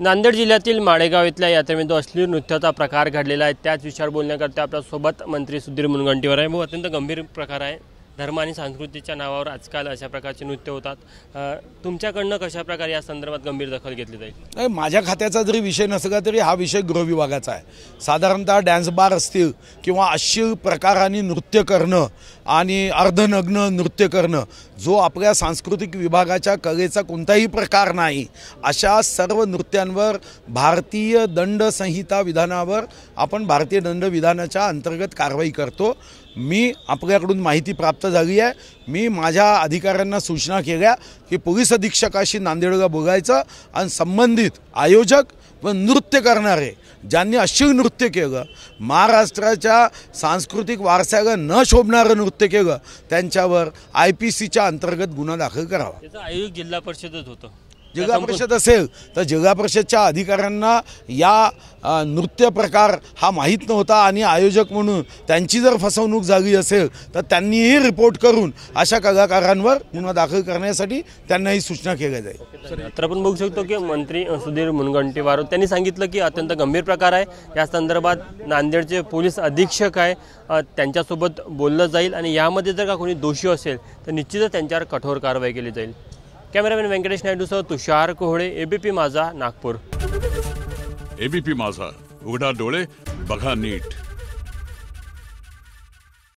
नांदेड जिल्ह्यातील माळेगाव इथल्या यात्रेमध्ये अश्लील नृत्याचा प्रकार घडलेला आहे त्याच विषयावर बोलण्याकरता आपल्यासोबत मंत्री सुधीर मुनगंटीवर आहे व अत्यंत गंभीर प्रकार आहे धर्म आणि संस्कृतीच्या नावावर आजकाल अशा प्रकारचे नृत्य होतात तुमच्याकडनं कशा प्रकारे या संदर्भात गंभीर दखल घेतली जाईल माझ्या खात्याचा जरी विषय नसला तरी हा विषय गृहविभागाचा आहे साधारणतः डॅन्स बार असतील किंवा अशी प्रकाराने नृत्य करणं आणि अर्धनग्न नृत्य करणं जो आपल्या सांस्कृतिक विभागाच्या कलेचा कोणताही प्रकार नाही अशा सर्व नृत्यांवर भारतीय दंड संहिता विधानावर आपण भारतीय दंड विधानाच्या अंतर्गत कारवाई करतो मी आपल्याकडून माहिती प्राप्त झाली आहे मी माझ्या अधिकाऱ्यांना सूचना केल्या की पोलीस अधीक्षकाशी नांदेडला बोलायचं आणि संबंधित आयोजक व नृत्य करणारे ज्यांनी अशी नृत्य केलं महाराष्ट्राच्या सांस्कृतिक वारसाला न शोभणारं नृत्य केलं त्यांच्यावर आय पी सीच्या अंतर्गत गुन्हा दाखल करावा आयोग जिल्हा परिषदेत होतं जिल्हा परिषद असेल तर जिल्हा परिषदच्या अधिकाऱ्यांना या नृत्य प्रकार हा माहीत नव्हता आणि आयोजक म्हणून त्यांची जर फसवणूक झाली असेल तर त्यांनीही रिपोर्ट करून अशा कलाकारांवर गुन्हा दाखल करण्यासाठी त्यांनाही सूचना केल्या जाईल तर आपण बघू शकतो की मंत्री सुधीर मुनगंटीवार त्यांनी सांगितलं की अत्यंत गंभीर प्रकार आहे या संदर्भात नांदेडचे पोलीस अधीक्षक आहे त्यांच्यासोबत बोललं जाईल आणि यामध्ये जर का कोणी दोषी असेल तर निश्चितच त्यांच्यावर कठोर कारवाई केली जाईल कॅमेरामॅन व्यंकटेश नायडूसह तुषार कोहळे एबीपी माझा नागपूर एबीपी माझा उघडा डोळे बघा नीट